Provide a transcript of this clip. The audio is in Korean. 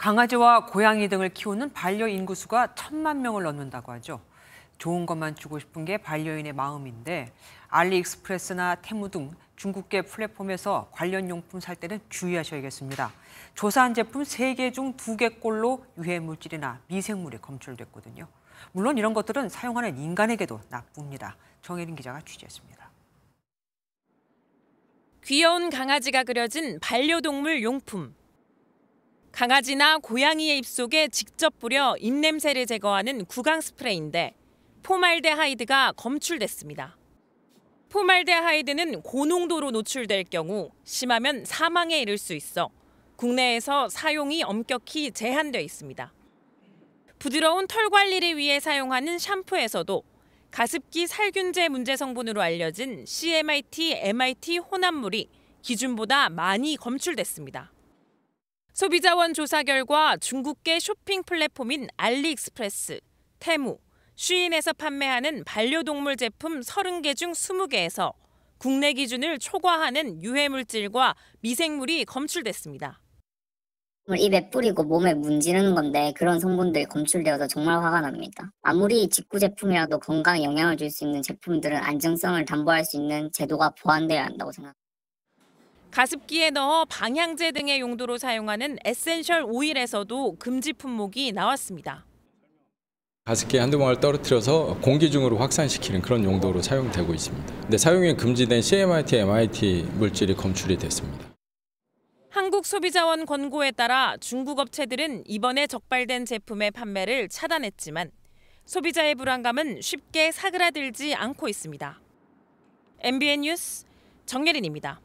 강아지와 고양이 등을 키우는 반려인구 수가 천만 명을 넘는다고 하죠. 좋은 것만 주고 싶은 게 반려인의 마음인데 알리익스프레스나 테무 등 중국계 플랫폼에서 관련 용품 살 때는 주의하셔야겠습니다. 조사한 제품 3개 중 2개꼴로 유해물질이나 미생물이 검출됐거든요. 물론 이런 것들은 사용하는 인간에게도 나쁩니다. 정혜린 기자가 취재했습니다. 귀여운 강아지가 그려진 반려동물 용품. 강아지나 고양이의 입속에 직접 뿌려 입냄새를 제거하는 구강 스프레이인데 포말데하이드가 검출됐습니다. 포말데하이드는 고농도로 노출될 경우 심하면 사망에 이를 수 있어 국내에서 사용이 엄격히 제한돼 있습니다. 부드러운 털 관리를 위해 사용하는 샴푸에서도 가습기 살균제 문제 성분으로 알려진 CMIT, MIT 혼합물이 기준보다 많이 검출됐습니다. 소비자원 조사 결과 중국계 쇼핑 플랫폼인 알리익스프레스, 테무, 쉬인에서 판매하는 반려동물 제품 30개 중 20개에서 국내 기준을 초과하는 유해물질과 미생물이 검출됐습니다. 입에 뿌리고 몸에 문지르는 건데 그런 성분들이 검출되어서 정말 화가 납니다. 아무리 직구 제품이라도 건강에 영향을 줄 수 있는 제품들은 안정성을 담보할 수 있는 제도가 보완돼야 한다고 생각합니다. 가습기에 넣어 방향제 등의 용도로 사용하는 에센셜 오일에서도 금지 품목이 나왔습니다. 가습기 한두 방울 떨어뜨려서 공기 중으로 확산시키는 그런 용도로 사용되고 있습니다. 근데 사용이 금지된 CMIT, MIT 물질이 검출이 됐습니다. 한국소비자원 권고에 따라 중국 업체들은 이번에 적발된 제품의 판매를 차단했지만 소비자의 불안감은 쉽게 사그라들지 않고 있습니다. MBN 뉴스 정예린입니다.